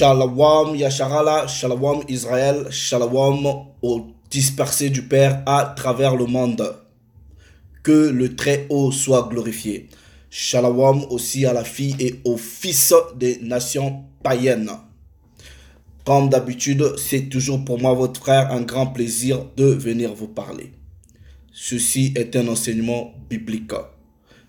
Shalom Yacharala, Shalom Israël, Shalom aux dispersés du Père à travers le monde. Que le Très-Haut soit glorifié. Shalom aussi à la fille et au fils des nations païennes. Comme d'habitude, c'est toujours pour moi, votre frère, un grand plaisir de venir vous parler. Ceci est un enseignement biblique.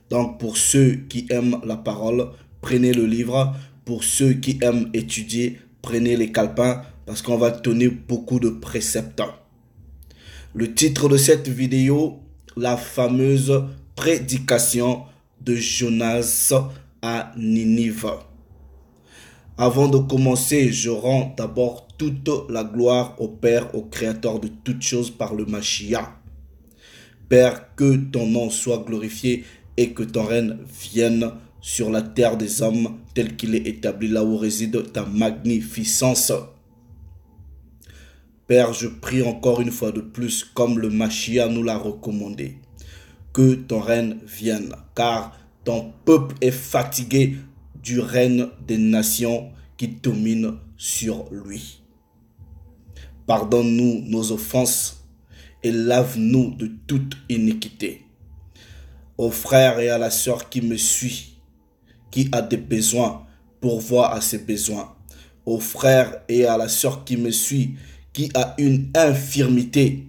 Donc pour ceux qui aiment la parole, prenez le livre, pour ceux qui aiment étudier, prenez les calepins parce qu'on va donner beaucoup de préceptes. Le titre de cette vidéo, la fameuse prédication de Jonas à Ninive. Avant de commencer, je rends d'abord toute la gloire au Père, au Créateur de toutes choses par le Machia. Père, que ton nom soit glorifié et que ton règne vienne sur la terre des hommes tel qu'il est établi là où réside ta magnificence. Père, je prie encore une fois de plus, comme le Machia nous l'a recommandé, que ton règne vienne, car ton peuple est fatigué du règne des nations qui dominent sur lui. Pardonne-nous nos offenses et lave-nous de toute iniquité. Aux frères et à la sœur qui me suit, qui a des besoins, pourvoie à ses besoins. Au frère et à la sœur qui me suit, qui a une infirmité,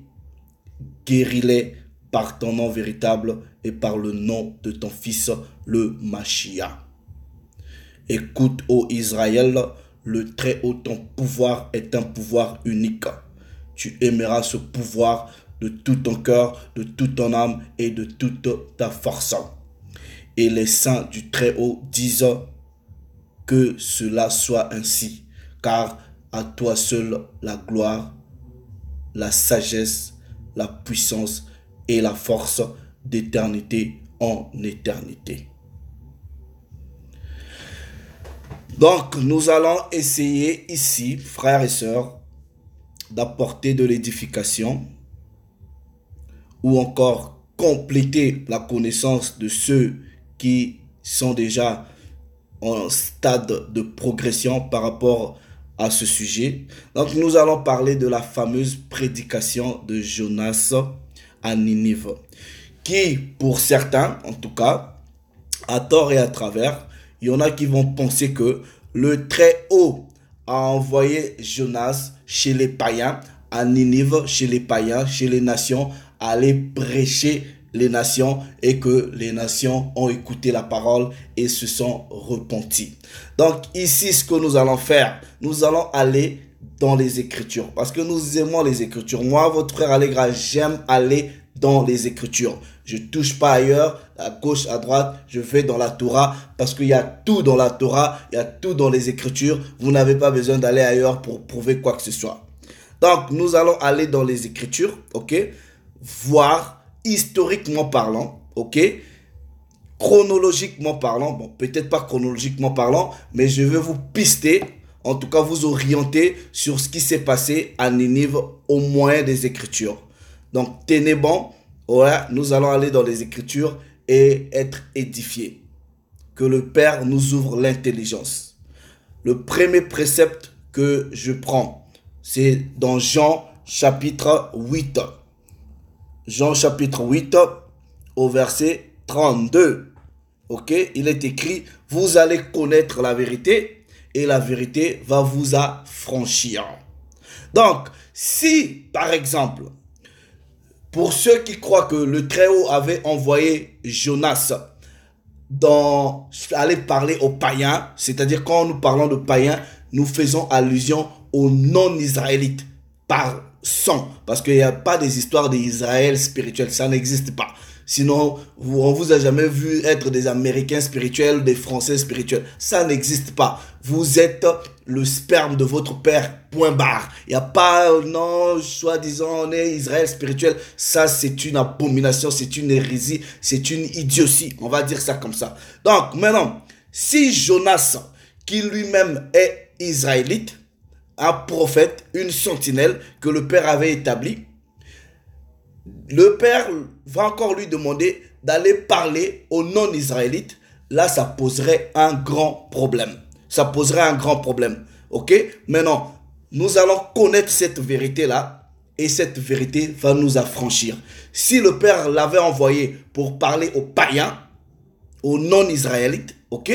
guéris-les par ton nom véritable et par le nom de ton fils, le Machia. Écoute, ô Israël, le Très-Haut, ton pouvoir est un pouvoir unique. Tu aimeras ce pouvoir de tout ton cœur, de toute ton âme et de toute ta force et les saints du Très-Haut disent que cela soit ainsi, car à toi seul la gloire, la sagesse, la puissance et la force d'éternité en éternité. Donc nous allons essayer ici, frères et sœurs, d'apporter de l'édification ou encore compléter la connaissance de ceux sont déjà en stade de progression par rapport à ce sujet. Donc nous allons parler de la fameuse prédication de Jonas à Ninive, qui pour certains, en tout cas, à tort et à travers, il y en a qui vont penser que le Très-Haut a envoyé Jonas chez les païens, à Ninive, chez les païens, chez les nations, aller prêcher les nations et que les nations ont écouté la parole et se sont repentis. Donc ici, ce que nous allons faire, nous allons aller dans les Écritures parce que nous aimons les Écritures. Moi, votre frère Allegra, j'aime aller dans les Écritures. Je touche pas ailleurs, à gauche, à droite, je vais dans la Torah parce qu'il y a tout dans la Torah, il y a tout dans les Écritures. Vous n'avez pas besoin d'aller ailleurs pour prouver quoi que ce soit. Donc, nous allons aller dans les Écritures, ok Voir historiquement parlant, ok Chronologiquement parlant, bon, peut-être pas chronologiquement parlant, mais je veux vous pister, en tout cas vous orienter sur ce qui s'est passé à Ninive au moyen des Écritures. Donc, tenez bon, ouais, nous allons aller dans les Écritures et être édifiés. Que le Père nous ouvre l'intelligence. Le premier précepte que je prends, c'est dans Jean chapitre 8. Jean chapitre 8 au verset 32. Ok Il est écrit, vous allez connaître la vérité et la vérité va vous affranchir. Donc, si par exemple, pour ceux qui croient que le Très-Haut avait envoyé Jonas dans, aller parler aux païens, c'est-à-dire quand nous parlons de païens, nous faisons allusion aux non-israélites par sans. Parce qu'il n'y a pas des histoires d'Israël spirituel. Ça n'existe pas. Sinon, on vous a jamais vu être des Américains spirituels, des Français spirituels. Ça n'existe pas. Vous êtes le sperme de votre père, point barre. Il n'y a pas, non, soi-disant, on est Israël spirituel. Ça, c'est une abomination, c'est une hérésie, c'est une idiotie. On va dire ça comme ça. Donc, maintenant, si Jonas, qui lui-même est israélite, un prophète, une sentinelle que le Père avait établie. Le Père va encore lui demander d'aller parler aux non-israélites. Là, ça poserait un grand problème. Ça poserait un grand problème. OK Maintenant, nous allons connaître cette vérité-là et cette vérité va nous affranchir. Si le Père l'avait envoyé pour parler aux païens, aux non-israélites, ok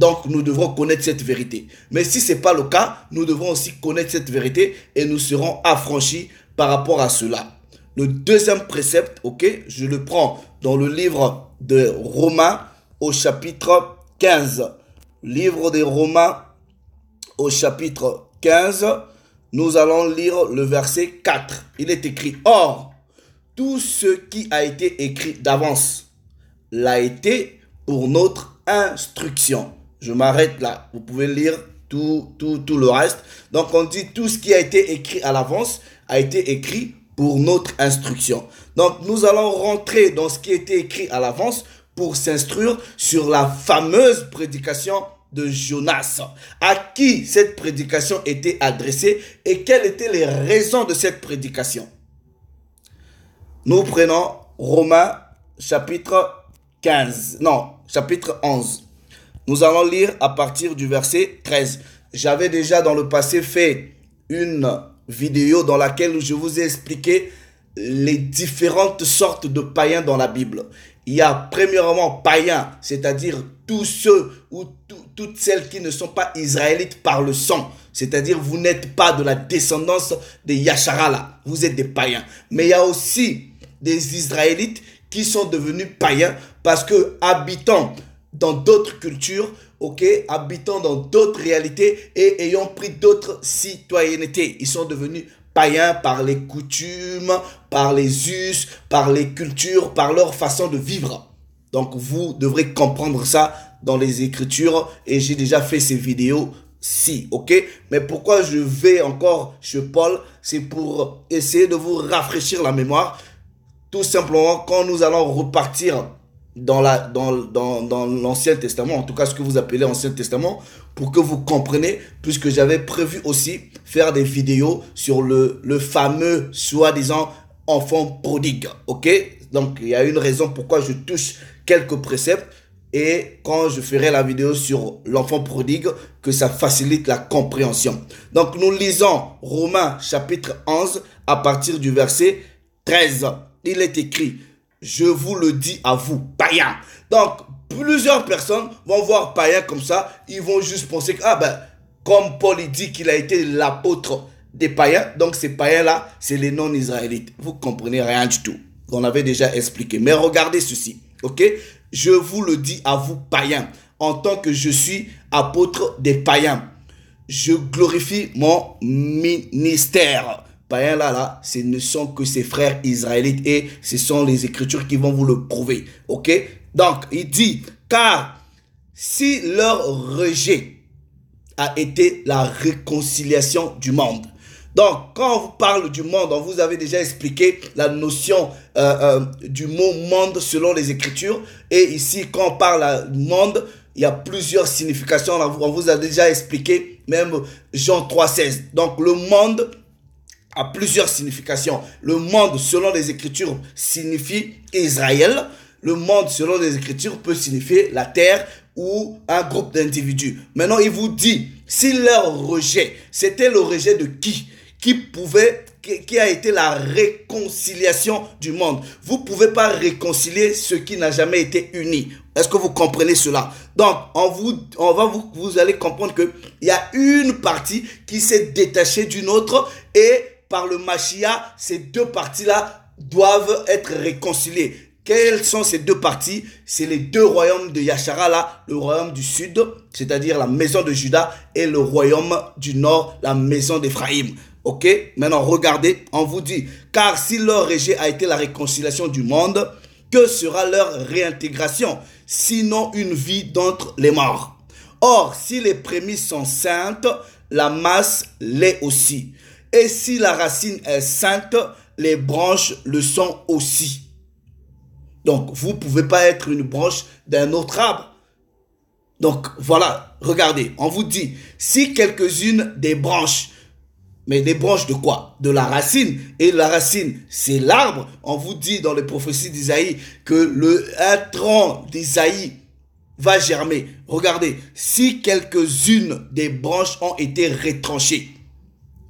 donc nous devons connaître cette vérité. Mais si ce n'est pas le cas, nous devons aussi connaître cette vérité et nous serons affranchis par rapport à cela. Le deuxième précepte, ok, je le prends dans le livre de Romains au chapitre 15. Livre de Romains au chapitre 15, nous allons lire le verset 4. Il est écrit, Or, tout ce qui a été écrit d'avance l'a été pour notre instruction je m'arrête là. Vous pouvez lire tout, tout, tout le reste. Donc on dit tout ce qui a été écrit à l'avance a été écrit pour notre instruction. Donc nous allons rentrer dans ce qui a été écrit à l'avance pour s'instruire sur la fameuse prédication de Jonas. À qui cette prédication était adressée et quelles étaient les raisons de cette prédication Nous prenons Romains chapitre 15. Non, chapitre 11. Nous allons lire à partir du verset 13. J'avais déjà dans le passé fait une vidéo dans laquelle je vous ai expliqué les différentes sortes de païens dans la Bible. Il y a premièrement païens, c'est-à-dire tous ceux ou toutes celles qui ne sont pas israélites par le sang. C'est-à-dire vous n'êtes pas de la descendance des Yacharala, vous êtes des païens. Mais il y a aussi des Israélites qui sont devenus païens parce que habitant dans d'autres cultures, ok, habitant dans d'autres réalités et ayant pris d'autres citoyennetés. Ils sont devenus païens par les coutumes, par les us, par les cultures, par leur façon de vivre. Donc vous devrez comprendre ça dans les écritures et j'ai déjà fait ces vidéos si, ok Mais pourquoi je vais encore chez Paul C'est pour essayer de vous rafraîchir la mémoire. Tout simplement, quand nous allons repartir dans la dans, dans, dans l'Ancien Testament, en tout cas ce que vous appelez Ancien Testament, pour que vous compreniez, puisque j'avais prévu aussi faire des vidéos sur le, le fameux soi-disant enfant prodigue. Ok Donc il y a une raison pourquoi je touche quelques préceptes. Et quand je ferai la vidéo sur l'enfant prodigue, que ça facilite la compréhension. Donc nous lisons Romains chapitre 11 à partir du verset 13. Il est écrit, je vous le dis à vous, païens. Donc, plusieurs personnes vont voir païen comme ça. Ils vont juste penser que, ah ben, comme Paul il dit qu'il a été l'apôtre des païens, donc ces païens-là, c'est les non-israélites. Vous comprenez rien du tout. On avait déjà expliqué. Mais regardez ceci, ok Je vous le dis à vous, païens, en tant que je suis apôtre des païens, je glorifie mon ministère païens là, là, ce ne sont que ses frères israélites et ce sont les Écritures qui vont vous le prouver. Ok Donc, il dit, car si leur rejet a été la réconciliation du monde. Donc, quand on parle du monde, on vous avait déjà expliqué la notion euh, euh, du mot monde selon les Écritures. Et ici, quand on parle du monde, il y a plusieurs significations. On vous a déjà expliqué, même Jean 3,16. Donc, le monde a plusieurs significations. Le monde, selon les Écritures, signifie Israël. Le monde, selon les Écritures, peut signifier la terre ou un groupe d'individus. Maintenant, il vous dit, si leur rejet, c'était le rejet de qui Qui pouvait qui a été la réconciliation du monde. Vous ne pouvez pas réconcilier ce qui n'a jamais été uni. Est-ce que vous comprenez cela Donc, on vous, on va vous, vous allez comprendre qu'il y a une partie qui s'est détachée d'une autre et par le Machia, ces deux parties-là doivent être réconciliées. Quelles sont ces deux parties C'est les deux royaumes de Yachara, là, le royaume du sud, c'est-à-dire la maison de Judas, et le royaume du nord, la maison d'Éphraïm. Ok Maintenant, regardez, on vous dit, car si leur régime a été la réconciliation du monde, que sera leur réintégration Sinon une vie d'entre les morts. Or, si les prémices sont saintes, la masse l'est aussi. Et si la racine est sainte, les branches le sont aussi. Donc, vous ne pouvez pas être une branche d'un autre arbre. Donc, voilà, regardez, on vous dit, si quelques-unes des branches, mais des branches de quoi De la racine. Et la racine, c'est l'arbre. On vous dit dans les prophéties d'Isaïe que le tronc d'Isaïe va germer. Regardez, si quelques-unes des branches ont été retranchées,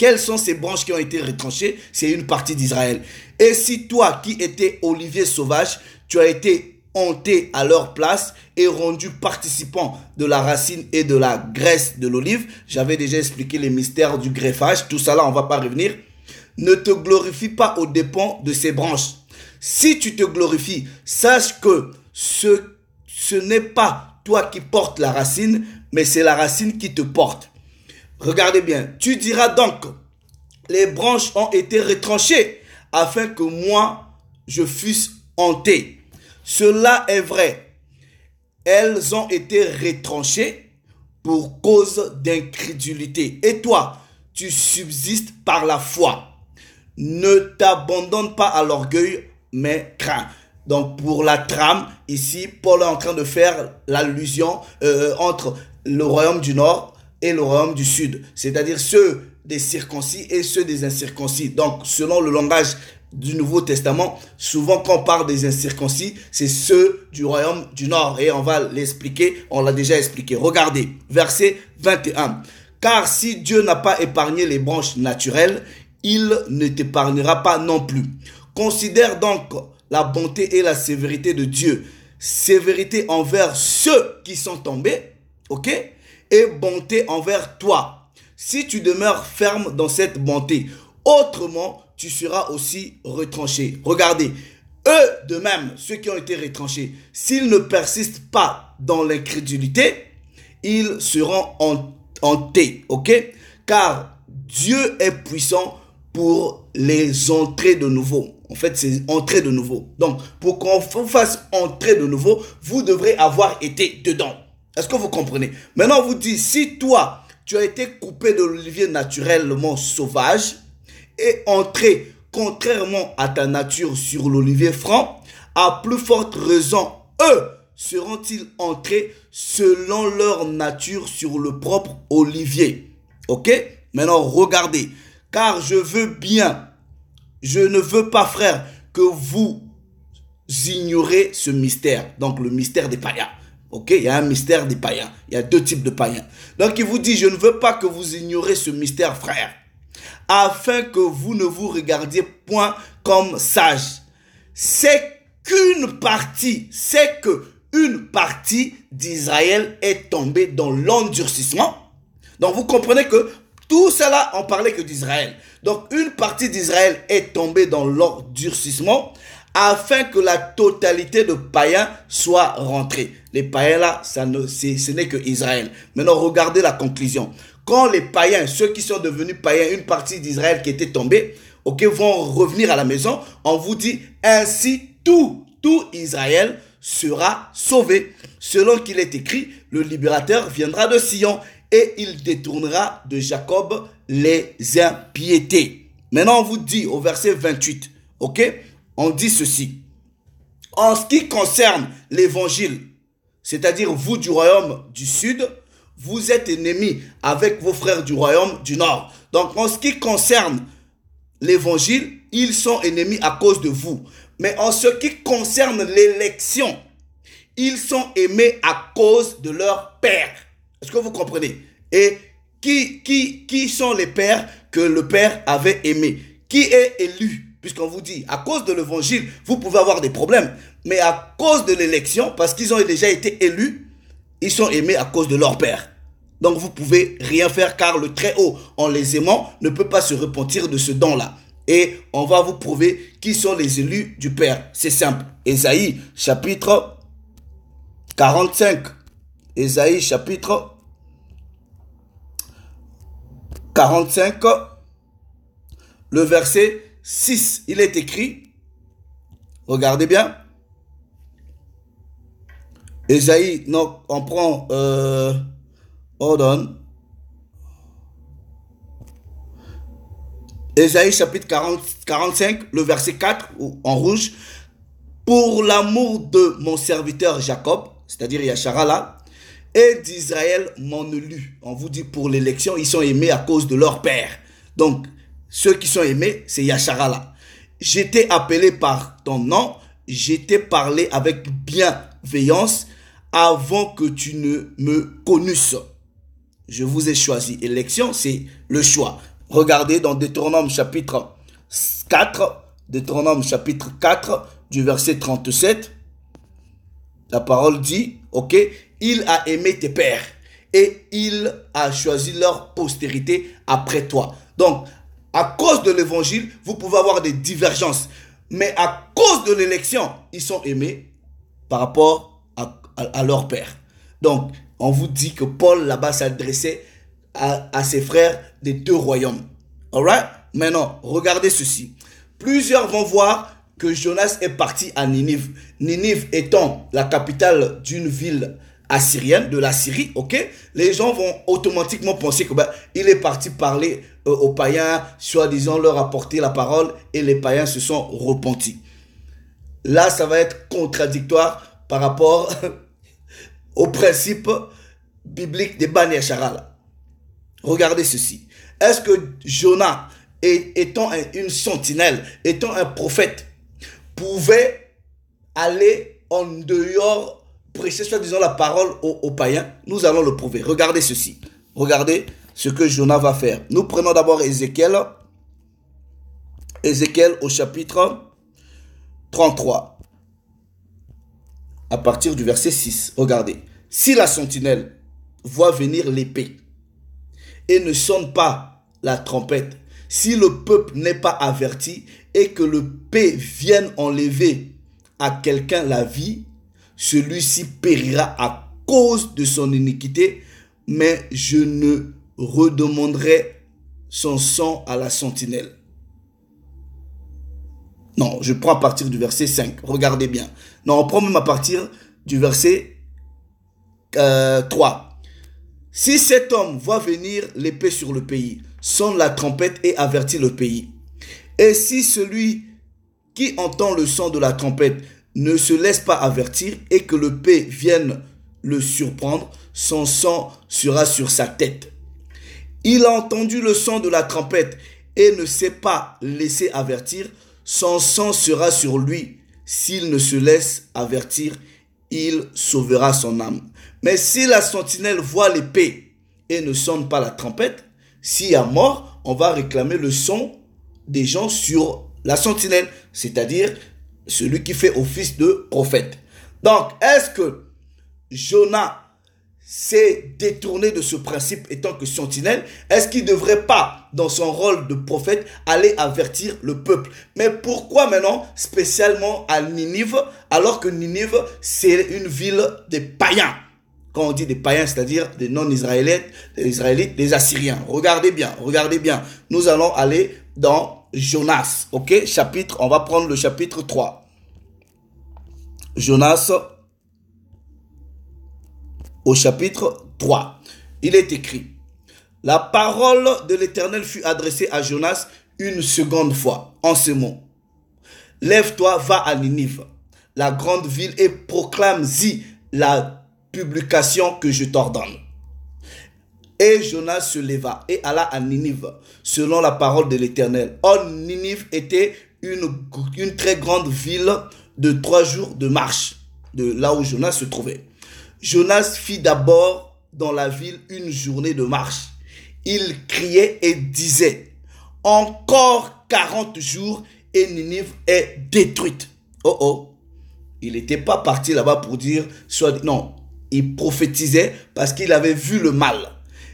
quelles sont ces branches qui ont été retranchées C'est une partie d'Israël. Et si toi qui étais olivier sauvage, tu as été hanté à leur place et rendu participant de la racine et de la graisse de l'olive, j'avais déjà expliqué les mystères du greffage, tout ça là, on va pas revenir. Ne te glorifie pas aux dépens de ces branches. Si tu te glorifies, sache que ce, ce n'est pas toi qui portes la racine, mais c'est la racine qui te porte. Regardez bien. Tu diras donc, les branches ont été retranchées afin que moi, je fusse hanté. Cela est vrai. Elles ont été retranchées pour cause d'incrédulité. Et toi, tu subsistes par la foi. Ne t'abandonne pas à l'orgueil, mais crains. Donc pour la trame, ici, Paul est en train de faire l'allusion euh, entre le royaume du Nord et le royaume du sud, c'est-à-dire ceux des circoncis et ceux des incirconcis. Donc, selon le langage du Nouveau Testament, souvent quand on parle des incirconcis, c'est ceux du royaume du nord. Et on va l'expliquer, on l'a déjà expliqué. Regardez, verset 21. Car si Dieu n'a pas épargné les branches naturelles, il ne t'épargnera pas non plus. Considère donc la bonté et la sévérité de Dieu. Sévérité envers ceux qui sont tombés, ok et bonté envers toi, si tu demeures ferme dans cette bonté. Autrement, tu seras aussi retranché. Regardez, eux de même, ceux qui ont été retranchés, s'ils ne persistent pas dans l'incrédulité, ils seront hantés, ok Car Dieu est puissant pour les entrer de nouveau. En fait, c'est entrer de nouveau. Donc, pour qu'on fasse entrer de nouveau, vous devrez avoir été dedans. Est-ce que vous comprenez Maintenant, on vous dit, si toi, tu as été coupé de l'olivier naturellement sauvage et entré contrairement à ta nature sur l'olivier franc, à plus forte raison, eux seront-ils entrés selon leur nature sur le propre olivier. Ok Maintenant, regardez. Car je veux bien, je ne veux pas, frère, que vous ignorez ce mystère. Donc, le mystère des païens. Ok, il y a un mystère des païens. Il y a deux types de païens. Donc il vous dit, je ne veux pas que vous ignorez ce mystère, frère, afin que vous ne vous regardiez point comme sage. C'est qu'une partie, c'est que une partie d'Israël est tombée dans l'endurcissement. Donc vous comprenez que tout cela, on parlait que d'Israël. Donc une partie d'Israël est tombée dans l'endurcissement afin que la totalité de païens soit rentrée. Les païens là, ça ce n'est que Israël. Maintenant, regardez la conclusion. Quand les païens, ceux qui sont devenus païens, une partie d'Israël qui était tombée, ok, vont revenir à la maison, on vous dit ainsi tout, tout Israël sera sauvé. Selon qu'il est écrit, le libérateur viendra de Sion et il détournera de Jacob les impiétés. Maintenant, on vous dit au verset 28, ok? on dit ceci. En ce qui concerne l'évangile, c'est-à-dire vous du royaume du sud, vous êtes ennemis avec vos frères du royaume du nord. Donc en ce qui concerne l'évangile, ils sont ennemis à cause de vous. Mais en ce qui concerne l'élection, ils sont aimés à cause de leur père. Est-ce que vous comprenez Et qui, qui, qui sont les pères que le père avait aimés Qui est élu Puisqu'on vous dit, à cause de l'évangile, vous pouvez avoir des problèmes. Mais à cause de l'élection, parce qu'ils ont déjà été élus, ils sont aimés à cause de leur père. Donc vous pouvez rien faire car le Très-Haut, en les aimant, ne peut pas se repentir de ce don-là. Et on va vous prouver qui sont les élus du Père. C'est simple. Ésaïe chapitre 45. Ésaïe chapitre 45. Le verset 6, il est écrit, regardez bien, Esaïe, non, on prend, hold euh, on. Esaïe chapitre 45, le verset 4, en rouge. Pour l'amour de mon serviteur Jacob, c'est-à-dire Yachara et d'Israël, mon élu. On vous dit pour l'élection, ils sont aimés à cause de leur père. Donc, ceux qui sont aimés, c'est Yachara J'étais appelé par ton nom, j'étais parlé avec bienveillance avant que tu ne me connusses. Je vous ai choisi. Élection, c'est le choix. Regardez dans Deutéronome chapitre 4, Deutéronome chapitre 4 du verset 37. La parole dit, ok, il a aimé tes pères et il a choisi leur postérité après toi. Donc, à cause de l'évangile, vous pouvez avoir des divergences. Mais à cause de l'élection, ils sont aimés par rapport à, leur père. Donc, on vous dit que Paul là-bas s'adressait à, à, ses frères des deux royaumes. Alright? Maintenant, regardez ceci. Plusieurs vont voir que Jonas est parti à Ninive. Ninive étant la capitale d'une ville assyrienne, de la Syrie, ok Les gens vont automatiquement penser que ben, il est parti parler euh, aux païens, soi-disant leur apporter la parole, et les païens se sont repentis. Là, ça va être contradictoire par rapport au principe biblique des Bani Charal. Regardez ceci. Est-ce que Jonah, étant une sentinelle, étant un prophète, pouvait aller en dehors prêcher soi-disant la parole aux, païens, nous allons le prouver. Regardez ceci. Regardez ce que Jonah va faire. Nous prenons d'abord Ézéchiel. Ézéchiel au chapitre 33. À partir du verset 6. Regardez. Si la sentinelle voit venir l'épée et ne sonne pas la trompette, si le peuple n'est pas averti et que le paix vienne enlever à quelqu'un la vie, celui-ci périra à cause de son iniquité, mais je ne redemanderai son sang à la sentinelle. Non, je prends à partir du verset 5. Regardez bien. Non, on prend même à partir du verset 3. Euh, si cet homme voit venir l'épée sur le pays, sonne la trompette et avertit le pays. Et si celui qui entend le son de la trompette ne se laisse pas avertir et que le paix vienne le surprendre, son sang sera sur sa tête. Il a entendu le son de la trompette et ne s'est pas laissé avertir, son sang sera sur lui. S'il ne se laisse avertir, il sauvera son âme. Mais si la sentinelle voit l'épée et ne sonne pas la trompette, s'il y a mort, on va réclamer le son des gens sur la sentinelle, c'est-à-dire celui qui fait office de prophète. Donc, est-ce que Jonas s'est détourné de ce principe étant que sentinelle Est-ce qu'il ne devrait pas, dans son rôle de prophète, aller avertir le peuple Mais pourquoi maintenant spécialement à Ninive, alors que Ninive, c'est une ville des païens quand on dit des païens, c'est-à-dire des non-israélites, des israélites, des assyriens. Regardez bien, regardez bien. Nous allons aller dans Jonas, ok Chapitre, on va prendre le chapitre 3. Jonas au chapitre 3. Il est écrit, la parole de l'Éternel fut adressée à Jonas une seconde fois en ce mot. Lève-toi, va à Ninive, la grande ville, et proclame-y la publication que je t'ordonne. Et Jonas se leva et alla à Ninive, selon la parole de l'Éternel. Or, Ninive était une, très grande ville de trois jours de marche de là où Jonas se trouvait. Jonas fit d'abord dans la ville une journée de marche. Il criait et disait, encore 40 jours et Ninive est détruite. Oh oh. Il n'était pas parti là-bas pour dire, soit, non, il prophétisait parce qu'il avait vu le mal.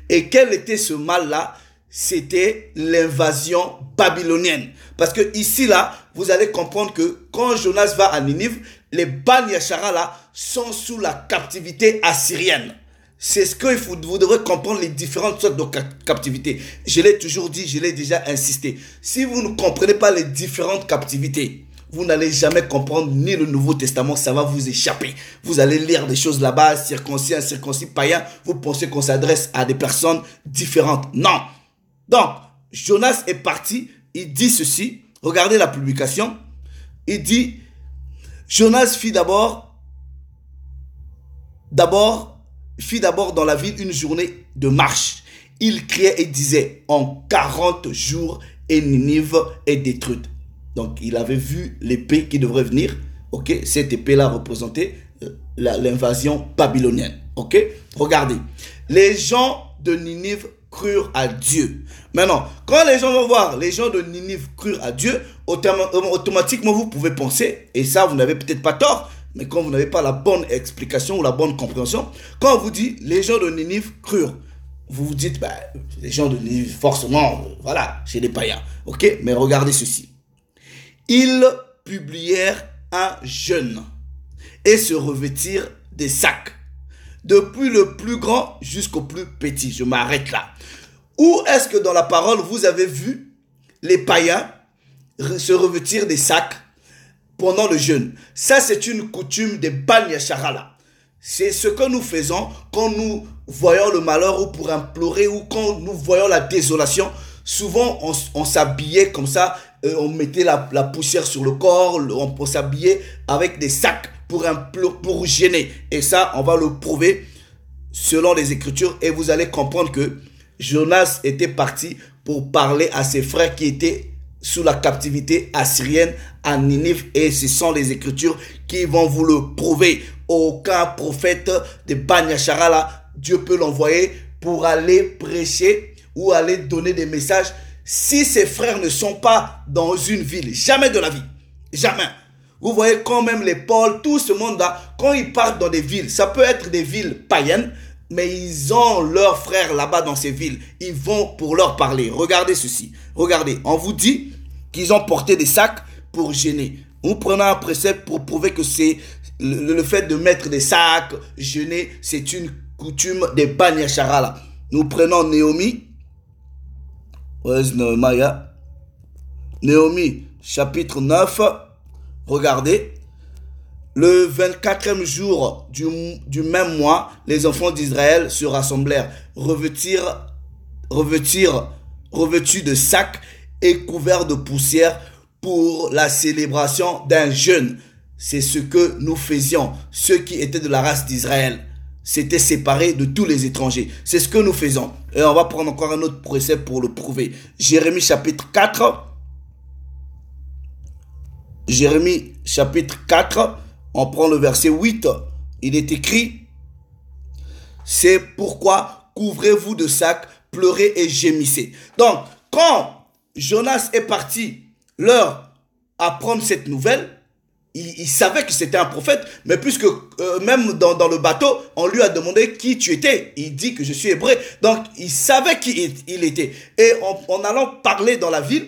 Et quel était ce mal-là C'était l'invasion babylonienne. Parce que ici, là, vous allez comprendre que quand Jonas va à Ninive, les Bani là, sont sous la captivité assyrienne. C'est ce que vous devrez comprendre les différentes sortes de captivité. Je l'ai toujours dit, je l'ai déjà insisté. Si vous ne comprenez pas les différentes captivités, vous n'allez jamais comprendre ni le Nouveau Testament, ça va vous échapper. Vous allez lire des choses là-bas, circoncis, incirconcis, païens, vous pensez qu'on s'adresse à des personnes différentes. Non. Donc, Jonas est parti, il dit ceci, regardez la publication, il dit, Jonas fit d'abord, d'abord, fit d'abord dans la ville une journée de marche. Il criait et disait, en 40 jours, et Ninive est détruite. Donc il avait vu l'épée qui devrait venir. Ok, cette épée-là représentait euh, l'invasion babylonienne. Ok, regardez. Les gens de Ninive crurent à Dieu. Maintenant, quand les gens vont voir, les gens de Ninive crurent à Dieu, euh, automatiquement vous pouvez penser, et ça vous n'avez peut-être pas tort, mais quand vous n'avez pas la bonne explication ou la bonne compréhension, quand on vous dit les gens de Ninive crurent, vous vous dites, bah, les gens de Ninive, forcément, euh, voilà, c'est des païens. Ok, mais regardez ceci ils publièrent un jeûne et se revêtirent des sacs, depuis le plus grand jusqu'au plus petit. Je m'arrête là. Où est-ce que dans la parole vous avez vu les païens se revêtir des sacs pendant le jeûne Ça, c'est une coutume des Banyasharala. C'est ce que nous faisons quand nous voyons le malheur ou pour implorer ou quand nous voyons la désolation. Souvent, on s'habillait comme ça euh, on mettait la, poussière sur le corps, on s'habillait avec des sacs pour, un, pour gêner. Et ça, on va le prouver selon les Écritures et vous allez comprendre que Jonas était parti pour parler à ses frères qui étaient sous la captivité assyrienne à Ninive et ce sont les Écritures qui vont vous le prouver. Aucun prophète de Banyachara, Dieu peut l'envoyer pour aller prêcher ou aller donner des messages si ses frères ne sont pas dans une ville. Jamais de la vie. Jamais. Vous voyez quand même les pôles. tout ce monde-là, quand ils partent dans des villes, ça peut être des villes païennes, mais ils ont leurs frères là-bas dans ces villes. Ils vont pour leur parler. Regardez ceci. Regardez, on vous dit qu'ils ont porté des sacs pour gêner. Vous prenez un précepte pour prouver que c'est le, fait de mettre des sacs, gêner, c'est une coutume des Banyachara Nous prenons Néomi euh, Naomi, chapitre 9, regardez. Le 24e jour du, même mois, les enfants d'Israël se rassemblèrent, revêtus de sacs et couverts de poussière pour la célébration d'un jeûne. C'est ce que nous faisions, ceux qui étaient de la race d'Israël s'était séparé de tous les étrangers. C'est ce que nous faisons. Et on va prendre encore un autre procès pour le prouver. Jérémie chapitre 4. Jérémie chapitre 4. On prend le verset 8. Il est écrit. C'est pourquoi couvrez-vous de sacs, pleurez et gémissez. Donc, quand Jonas est parti leur apprendre cette nouvelle, il, savait que c'était un prophète, mais puisque euh, même dans, le bateau, on lui a demandé qui tu étais. Il dit que je suis hébreu. Donc, il savait qui il était. Et en, en allant parler dans la ville,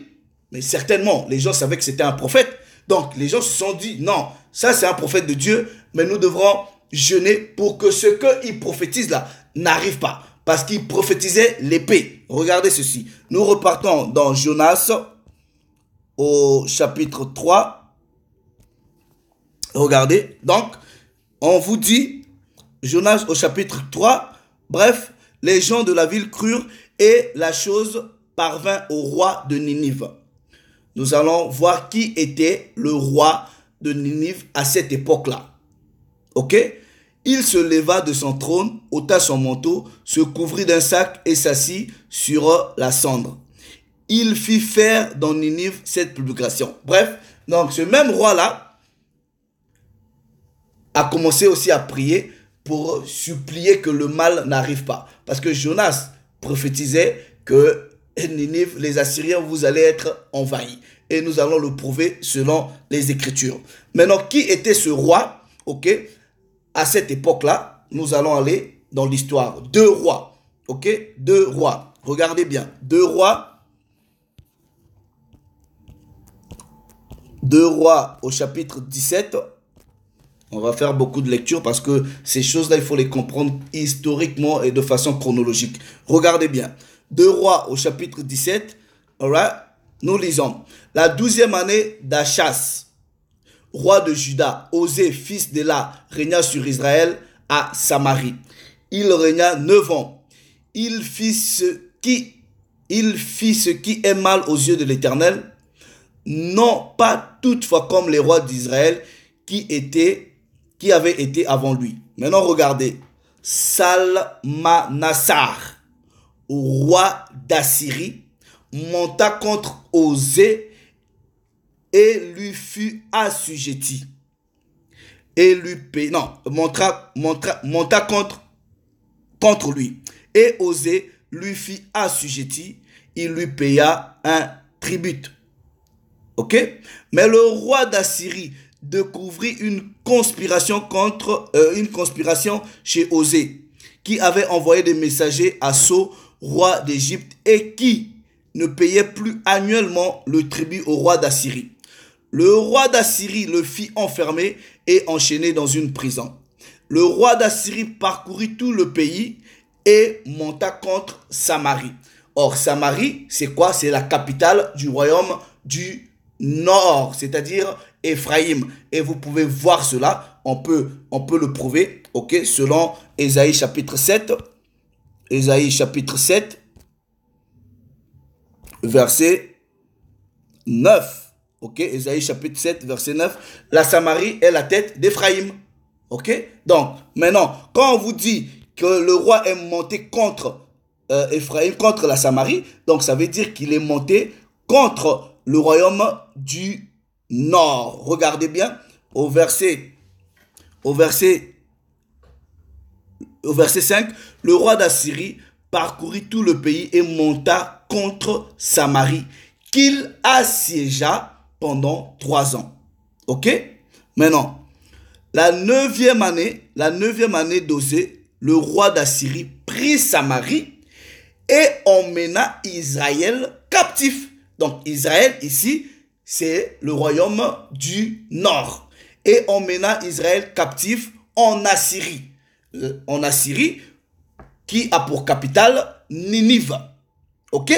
mais certainement, les gens savaient que c'était un prophète. Donc, les gens se sont dit, non, ça c'est un prophète de Dieu, mais nous devrons jeûner pour que ce qu'il prophétise là n'arrive pas. Parce qu'il prophétisait l'épée. Regardez ceci. Nous repartons dans Jonas au chapitre 3 Regardez, donc, on vous dit, Jonas au chapitre 3, bref, les gens de la ville crurent et la chose parvint au roi de Ninive. Nous allons voir qui était le roi de Ninive à cette époque-là. Ok Il se leva de son trône, ôta son manteau, se couvrit d'un sac et s'assit sur la cendre. Il fit faire dans Ninive cette publication. Bref, donc ce même roi-là, a commencé aussi à prier pour supplier que le mal n'arrive pas. Parce que Jonas prophétisait que les Assyriens, vous allez être envahis. Et nous allons le prouver selon les Écritures. Maintenant, qui était ce roi Ok À cette époque-là, nous allons aller dans l'histoire. Deux rois. Ok Deux rois. Regardez bien. Deux rois. Deux rois au chapitre 17. On va faire beaucoup de lectures parce que ces choses-là, il faut les comprendre historiquement et de façon chronologique. Regardez bien. Deux rois au chapitre 17, alright, nous lisons. La douzième année d'Achas, roi de Juda, Osée, fils la, régna sur Israël à Samarie. Il régna neuf ans. Il fit ce qui, il fit ce qui est mal aux yeux de l'Éternel, non pas toutefois comme les rois d'Israël qui étaient qui avait été avant lui. Maintenant, regardez. Salmanassar, roi d'Assyrie, monta contre Osée et lui fut assujetti. Et lui paya... non, monta, monta, monta contre, contre lui. Et Osée lui fit assujetti, il lui paya un tribut. Ok Mais le roi d'Assyrie découvrit une conspiration contre euh, une conspiration chez Osée, qui avait envoyé des messagers à So, roi d'Égypte, et qui ne payait plus annuellement le tribut au roi d'Assyrie. Le roi d'Assyrie le fit enfermer et enchaîner dans une prison. Le roi d'Assyrie parcourut tout le pays et monta contre Samarie. Or, Samarie, c'est quoi C'est la capitale du royaume du nord, c'est-à-dire Ephraïm. Et vous pouvez voir cela, on peut, on peut le prouver, ok, selon Ésaïe chapitre 7. Ésaïe chapitre 7, verset 9. Ok, Ésaïe chapitre 7, verset 9. La Samarie est la tête d'Ephraïm. Ok, donc maintenant, quand on vous dit que le roi est monté contre euh, contre la Samarie, donc ça veut dire qu'il est monté contre le royaume du nord. Regardez bien au verset, au verset, au verset 5. Le roi d'Assyrie parcourit tout le pays et monta contre Samarie, qu'il assiégea pendant trois ans. Ok Maintenant, la neuvième année, la neuvième année d'Osée, le roi d'Assyrie prit Samarie et emmena Israël captif. Donc Israël ici, c'est le royaume du nord. Et on mena Israël captif en Assyrie. Euh, en Assyrie, qui a pour capitale Ninive. Ok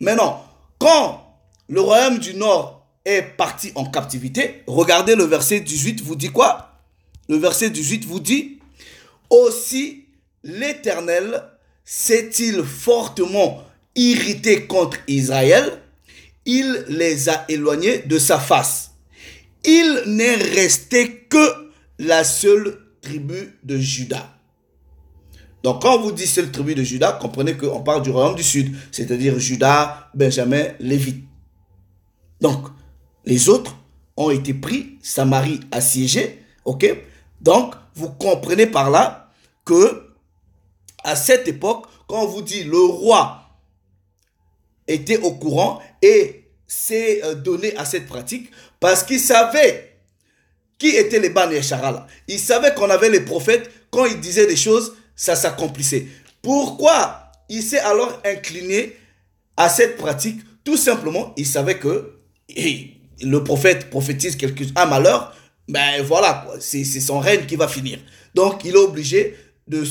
Maintenant, quand le royaume du nord est parti en captivité, regardez le verset 18, vous dit quoi Le verset 18 vous dit Aussi l'Éternel s'est-il fortement irrité contre Israël il les a éloignés de sa face. Il n'est resté que la seule tribu de Juda. Donc quand on vous dit seule tribu de Juda, comprenez qu'on parle du royaume du sud, c'est-à-dire Judas, Benjamin, Lévite. Donc les autres ont été pris, Samarie assiégée, ok Donc vous comprenez par là que à cette époque, quand on vous dit le roi était au courant et s'est euh, donné à cette pratique parce qu'il savait qui étaient les Bani Echarala. Il savait qu'on avait les prophètes, quand ils disaient des choses, ça s'accomplissait. Pourquoi il s'est alors incliné à cette pratique Tout simplement, il savait que le prophète prophétise quelque un malheur, ben voilà, c'est son règne qui va finir. Donc, il est obligé de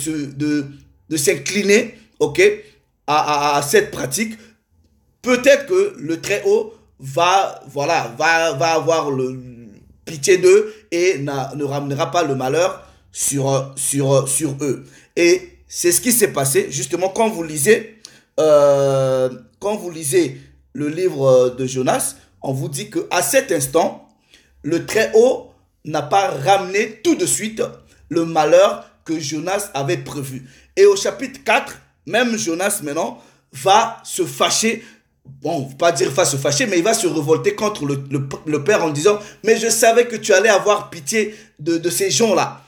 s'incliner, de, ok, à cette pratique peut-être que le Très-Haut va, voilà, va, va avoir le pitié d'eux et ne ramènera pas le malheur sur, sur, sur eux. Et c'est ce qui s'est passé, justement, quand vous lisez, euh, quand vous le livre de Jonas, on vous dit que à cet instant, le Très-Haut n'a pas ramené tout de suite le malheur que Jonas avait prévu. Et au chapitre 4, même Jonas maintenant va se fâcher bon, pas dire va se fâcher, mais il va se révolter contre le, père en disant, mais je savais que tu allais avoir pitié de, ces gens-là.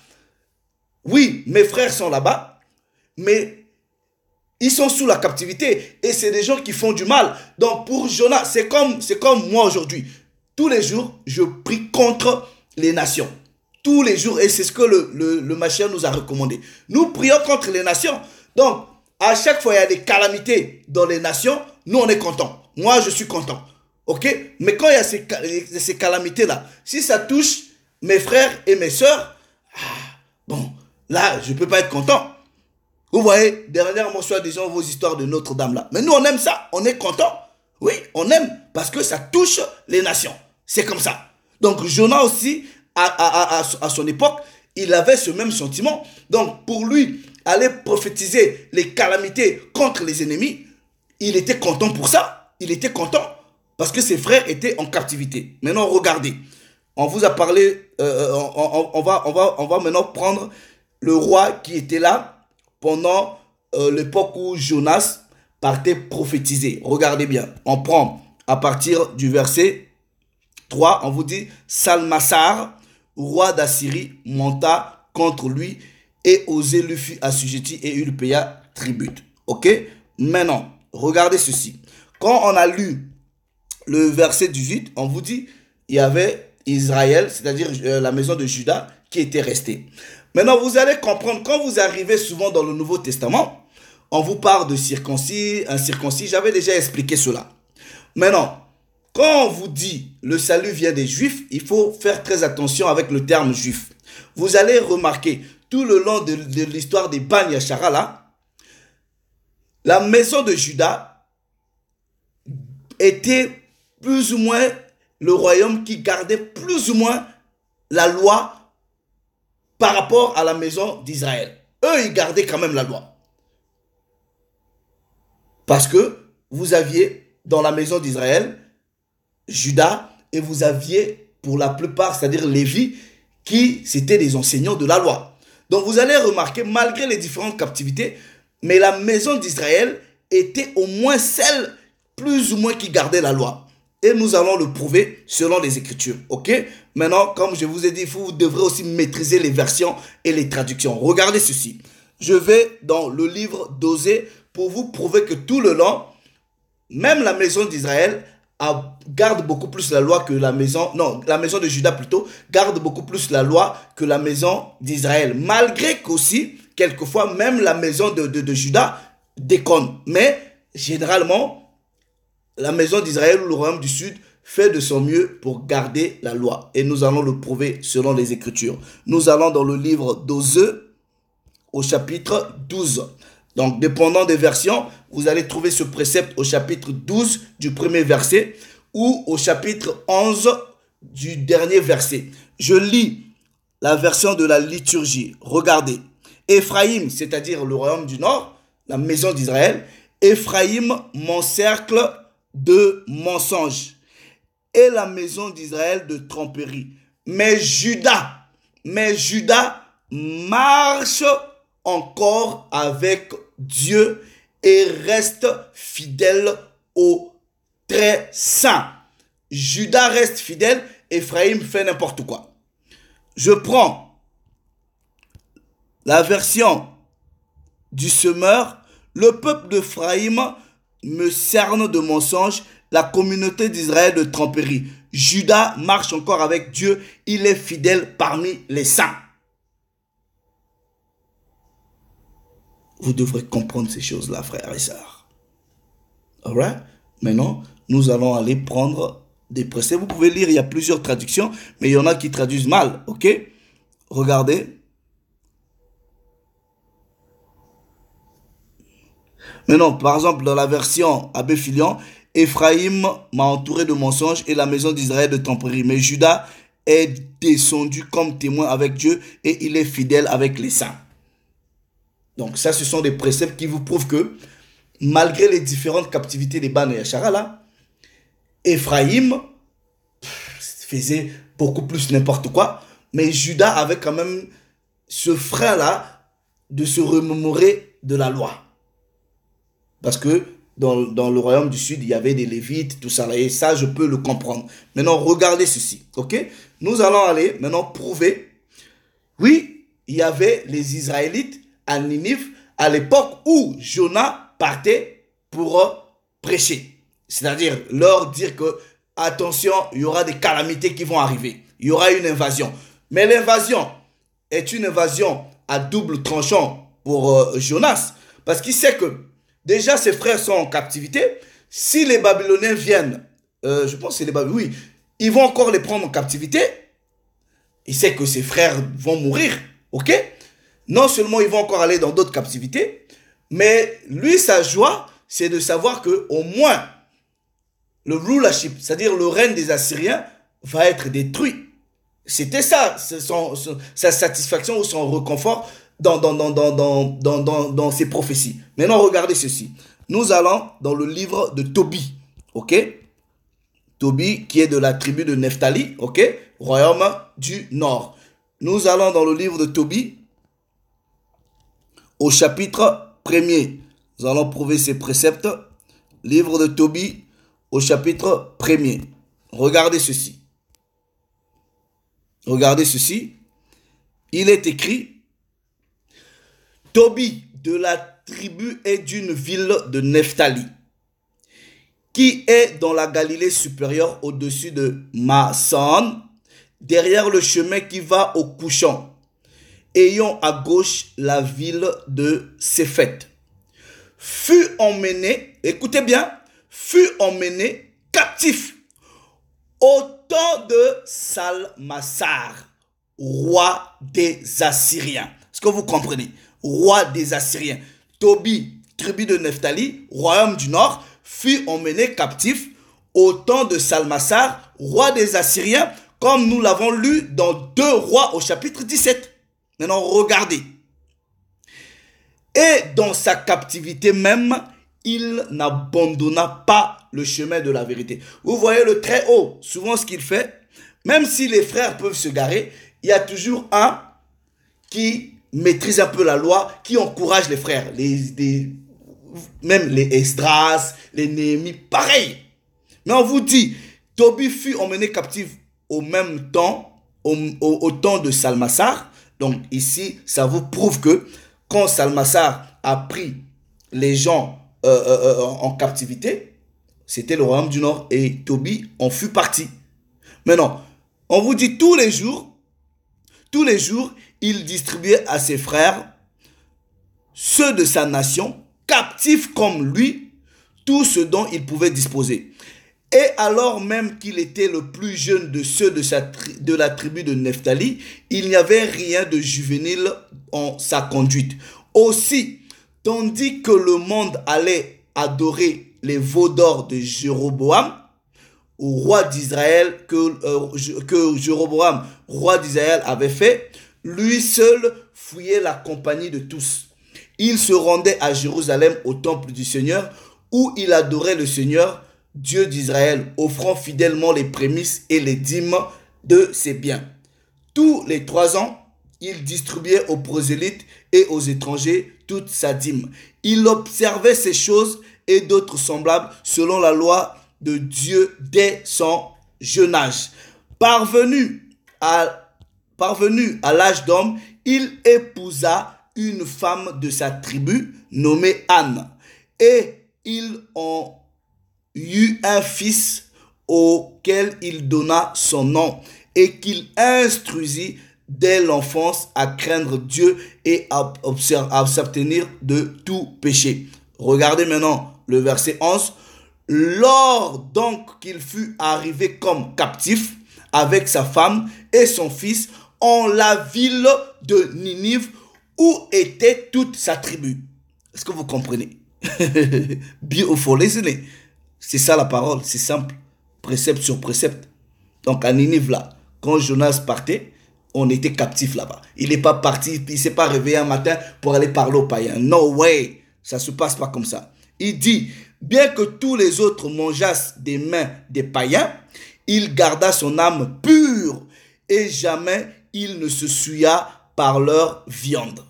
Oui, mes frères sont là-bas, mais ils sont sous la captivité et c'est des gens qui font du mal. Donc pour Jonas, c'est comme, c'est comme moi aujourd'hui. Tous les jours, je prie contre les nations. Tous les jours, et c'est ce que le, le, nous a recommandé. Nous prions contre les nations. Donc, à chaque fois, il y a des calamités dans les nations. Nous, on est content. Moi, je suis content. OK Mais quand il y a ces, calamités-là, si ça touche mes frères et mes soeurs, ah, bon, là, je ne peux pas être content. Vous voyez, dernièrement, soit disons vos histoires de Notre-Dame là. Mais nous, on aime ça. On est content. Oui, on aime parce que ça touche les nations. C'est comme ça. Donc, Jonas aussi, à, à son époque, il avait ce même sentiment. Donc, pour lui, aller prophétiser les calamités contre les ennemis, il était content pour ça. Il était content parce que ses frères étaient en captivité. Maintenant, regardez. On vous a parlé, euh, euh, on, va, on, va, on va maintenant prendre le roi qui était là pendant euh, l'époque où Jonas partait prophétiser. Regardez bien. On prend à partir du verset 3, on vous dit Salmasar, roi d'Assyrie, monta contre lui et osé lui fut assujetti et il paya tribut. Ok Maintenant, Regardez ceci. Quand on a lu le verset 18, on vous dit, il y avait Israël, c'est-à-dire euh, la maison de Judas, qui était restée. Maintenant, vous allez comprendre, quand vous arrivez souvent dans le Nouveau Testament, on vous parle de circoncis, incirconcis, j'avais déjà expliqué cela. Maintenant, quand on vous dit le salut vient des juifs, il faut faire très attention avec le terme juif. Vous allez remarquer tout le long de, l'histoire des Bani là, la maison de Judas était plus ou moins le royaume qui gardait plus ou moins la loi par rapport à la maison d'Israël. Eux, ils gardaient quand même la loi. Parce que vous aviez dans la maison d'Israël Judas et vous aviez pour la plupart, c'est-à-dire Lévi, qui c'était des enseignants de la loi. Donc vous allez remarquer, malgré les différentes captivités, mais la maison d'Israël était au moins celle, plus ou moins, qui gardait la loi. Et nous allons le prouver selon les Écritures. Ok Maintenant, comme je vous ai dit, vous devrez aussi maîtriser les versions et les traductions. Regardez ceci. Je vais dans le livre d'Osée pour vous prouver que tout le long, même la maison d'Israël garde beaucoup plus la loi que la maison, non, la maison de Judas plutôt, garde beaucoup plus la loi que la maison d'Israël. Malgré qu'aussi, Quelquefois, même la maison de, Judas déconne. Mais généralement, la maison d'Israël ou le royaume du Sud fait de son mieux pour garder la loi. Et nous allons le prouver selon les Écritures. Nous allons dans le livre d'Oseux au chapitre 12. Donc, dépendant des versions, vous allez trouver ce précepte au chapitre 12 du premier verset ou au chapitre 11 du dernier verset. Je lis la version de la liturgie. Regardez, Ephraim, c'est-à-dire le royaume du nord, la maison d'Israël, mon cercle de mensonges et la maison d'Israël de tromperie. Mais Judas, mais Judas marche encore avec Dieu et reste fidèle au très saint. Judas reste fidèle, Ephraim fait n'importe quoi. Je prends la version du semeur, le peuple d'Ephraïm me cerne de mensonges, la communauté d'Israël de tromperie. Judas marche encore avec Dieu, il est fidèle parmi les saints. Vous devrez comprendre ces choses-là, frères et sœurs. Maintenant, nous allons aller prendre des procès. Vous pouvez lire, il y a plusieurs traductions, mais il y en a qui traduisent mal, ok? Regardez, non par exemple, dans la version Abbé Filion, Ephraim m'a entouré de mensonges et la maison d'Israël de tromperie. Mais Judas est descendu comme témoin avec Dieu et il est fidèle avec les saints. Donc ça, ce sont des préceptes qui vous prouvent que malgré les différentes captivités des Ban et Ephraim faisait beaucoup plus n'importe quoi, mais Judas avait quand même ce frein-là de se remémorer de la loi. Parce que dans, le royaume du sud, il y avait des lévites, tout ça. Et ça, je peux le comprendre. Maintenant, regardez ceci. OK Nous allons aller maintenant prouver. Oui, il y avait les Israélites à Ninive à l'époque où Jonas partait pour euh, prêcher. C'est-à-dire leur dire que, attention, il y aura des calamités qui vont arriver. Il y aura une invasion. Mais l'invasion est une invasion à double tranchant pour euh, Jonas. Parce qu'il sait que Déjà, ses frères sont en captivité. Si les Babyloniens viennent, euh, je pense que c'est les Babyloniens, oui, ils vont encore les prendre en captivité. Il sait que ses frères vont mourir, ok Non seulement ils vont encore aller dans d'autres captivités, mais lui, sa joie, c'est de savoir que au moins le rulership, c'est-à-dire le règne des Assyriens, va être détruit. C'était ça, sa satisfaction ou son reconfort dans, dans, ces prophéties. Maintenant, regardez ceci. Nous allons dans le livre de Tobie, ok Tobie, qui est de la tribu de Nephtali, ok Royaume du Nord. Nous allons dans le livre de Tobie, au chapitre 1 Nous allons prouver ses préceptes. Livre de Tobie, au chapitre 1 Regardez ceci. Regardez ceci. Il est écrit Tobi de la tribu et d'une ville de Nephtali, qui est dans la Galilée supérieure au-dessus de Masson, derrière le chemin qui va au couchant, ayant à gauche la ville de Séphète, fut emmené, écoutez bien, fut emmené captif au temps de Salmasar, roi des Assyriens. Est-ce que vous comprenez roi des Assyriens. Tobie, tribu de Neftali, royaume du nord, fut emmené captif au temps de Salmasar, roi des Assyriens, comme nous l'avons lu dans 2 rois au chapitre 17. Maintenant, regardez. Et dans sa captivité même, il n'abandonna pas le chemin de la vérité. Vous voyez le très haut, souvent ce qu'il fait, même si les frères peuvent se garer, il y a toujours un qui Maîtrise un peu la loi, qui encourage les frères, les, même les Esdras, les Néhémies pareil. Mais on vous dit, Tobie fut emmené captif au même temps, au, temps de Salmasar Donc ici, ça vous prouve que quand Salmasar a pris les gens euh, euh, euh, en captivité, c'était le royaume du Nord et Tobie en fut parti. Mais non, on vous dit tous les jours, tous les jours, il distribuait à ses frères, ceux de sa nation, captifs comme lui, tout ce dont il pouvait disposer. Et alors même qu'il était le plus jeune de ceux de, la tribu de Nephtali, il n'y avait rien de juvénile en sa conduite. Aussi, tandis que le monde allait adorer les veaux d'or de Jéroboam, roi d'Israël, que, euh, que Jéroboam, roi d'Israël, avait fait, lui seul fouillait la compagnie de tous. Il se rendait à Jérusalem au temple du Seigneur, où il adorait le Seigneur, Dieu d'Israël, offrant fidèlement les prémices et les dîmes de ses biens. Tous les trois ans, il distribuait aux prosélytes et aux étrangers toute sa dîme. Il observait ces choses et d'autres semblables selon la loi de Dieu dès son jeune âge. Parvenu à Parvenu à l'âge d'homme, il épousa une femme de sa tribu nommée Anne. Et ils ont eu un fils auquel il donna son nom et qu'il instruisit dès l'enfance à craindre Dieu et à, à s'abstenir de tout péché. Regardez maintenant le verset 11. Lors donc qu'il fut arrivé comme captif avec sa femme et son fils, en la ville de Ninive où était toute sa tribu. Est-ce que vous comprenez Beautiful, C'est ça la parole, c'est simple. Précepte sur précepte. Donc à Ninive, là, quand Jonas partait, on était captif là-bas. Il n'est pas parti, il ne s'est pas réveillé un matin pour aller parler aux païens. No way, ça ne se passe pas comme ça. Il dit, bien que tous les autres mangeassent des mains des païens, il garda son âme pure et jamais il ne se souilla par leur viande.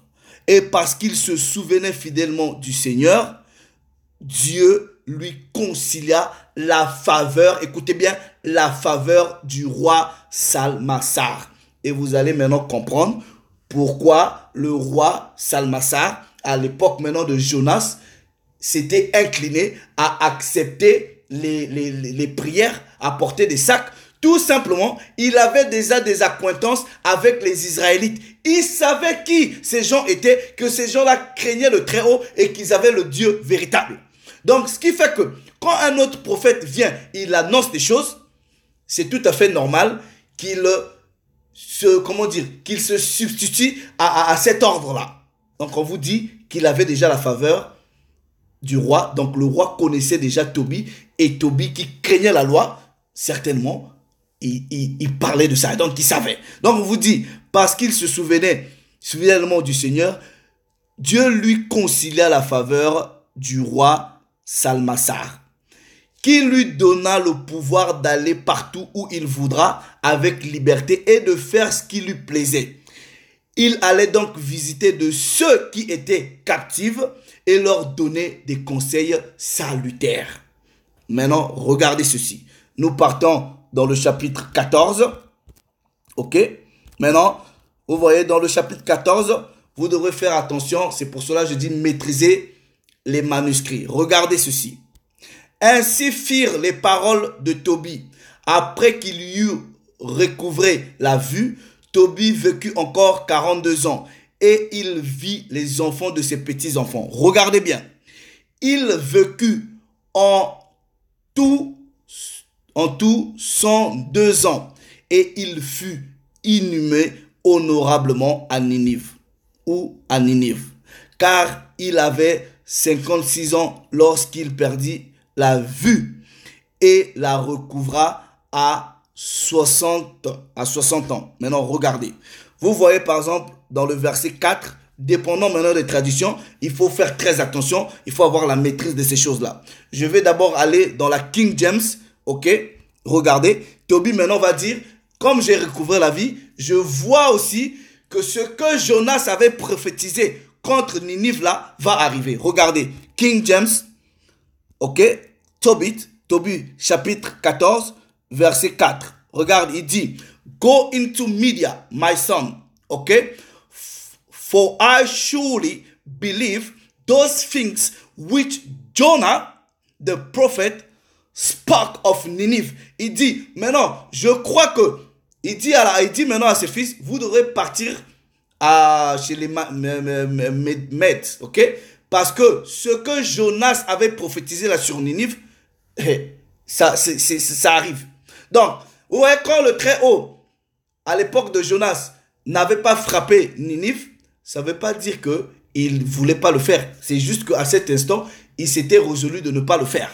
Et parce qu'il se souvenait fidèlement du Seigneur, Dieu lui concilia la faveur, écoutez bien, la faveur du roi Salmassar. Et vous allez maintenant comprendre pourquoi le roi Salmassar, à l'époque maintenant de Jonas, s'était incliné à accepter les prières, à porter des sacs tout simplement, il avait déjà des acquaintances avec les Israélites. Il savait qui ces gens étaient, que ces gens-là craignaient le Très-Haut et qu'ils avaient le Dieu véritable. Donc, ce qui fait que quand un autre prophète vient, il annonce des choses, c'est tout à fait normal qu'il euh, se, comment dire, qu'il se substitue à, à cet ordre-là. Donc, on vous dit qu'il avait déjà la faveur du roi. Donc, le roi connaissait déjà Tobie et Tobie qui craignait la loi, certainement, il, parlait de ça. Donc, il savait. Donc, on vous dit, parce qu'il se souvenait Souvenez-vous du Seigneur, Dieu lui concilia la faveur du roi Salmasar qui lui donna le pouvoir d'aller partout où il voudra avec liberté et de faire ce qui lui plaisait. Il allait donc visiter de ceux qui étaient captifs et leur donner des conseils salutaires. Maintenant, regardez ceci. Nous partons dans le chapitre 14. Ok Maintenant, vous voyez, dans le chapitre 14, vous devrez faire attention. C'est pour cela que je dis maîtriser les manuscrits. Regardez ceci. Ainsi firent les paroles de Tobie. Après qu'il y eut recouvré la vue, Tobie vécut encore 42 ans et il vit les enfants de ses petits-enfants. Regardez bien. Il vécut en tout en tout, 102 ans. Et il fut inhumé honorablement à Ninive ou à Ninive. Car il avait 56 ans lorsqu'il perdit la vue et la recouvra à 60, à 60 ans. Maintenant, regardez. Vous voyez par exemple dans le verset 4, dépendant maintenant des traditions, il faut faire très attention, il faut avoir la maîtrise de ces choses-là. Je vais d'abord aller dans la King James Ok Regardez, Toby maintenant va dire, comme j'ai recouvert la vie, je vois aussi que ce que Jonas avait prophétisé contre Ninive là va arriver. Regardez, King James, ok, Tobit, Toby, chapitre 14, verset 4. Regarde, il dit, Go into media, my son, ok, for I surely believe those things which Jonah, the prophet, spark of Ninive. Il dit, maintenant, je crois que, il dit, à maintenant à ses fils, vous devrez partir à, chez les Mèdes, ok Parce que ce que Jonas avait prophétisé là sur Ninive, eh, ça, ça arrive. Donc, quand le Très-Haut, à l'époque de Jonas, n'avait pas frappé Ninive, ça ne veut pas dire que il voulait pas le faire. C'est juste qu'à cet instant, il s'était résolu de ne pas le faire.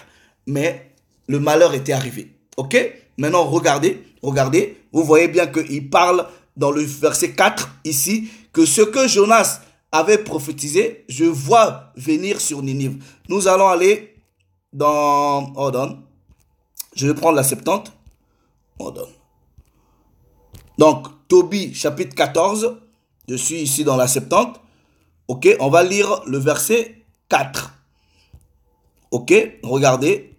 Mais le malheur était arrivé. Ok Maintenant, regardez, regardez, vous voyez bien qu'il parle dans le verset 4 ici que ce que Jonas avait prophétisé, je vois venir sur Ninive. Nous allons aller dans. Hold on. Je vais prendre la Septante. Hold on. Donc, Tobie, chapitre 14. Je suis ici dans la Septante. Ok, on va lire le verset 4. Ok, regardez.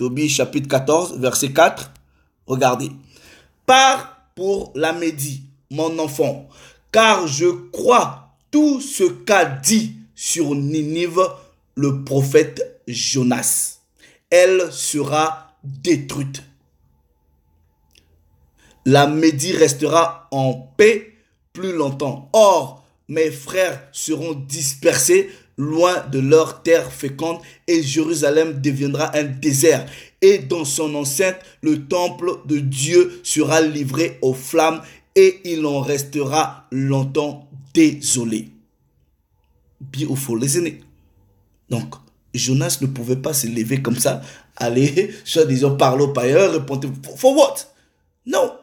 Tobie chapitre 14, verset 4. Regardez. Pars pour la Médie, mon enfant, car je crois tout ce qu'a dit sur Ninive le prophète Jonas. Elle sera détruite. La Médie restera en paix plus longtemps. Or, mes frères seront dispersés loin de leur terre féconde, et Jérusalem deviendra un désert. Et dans son enceinte, le temple de Dieu sera livré aux flammes, et il en restera longtemps désolé. les aînés. Donc, Jonas ne pouvait pas se lever comme ça, aller, soit disant, parler au païen, répondre, for what? Non.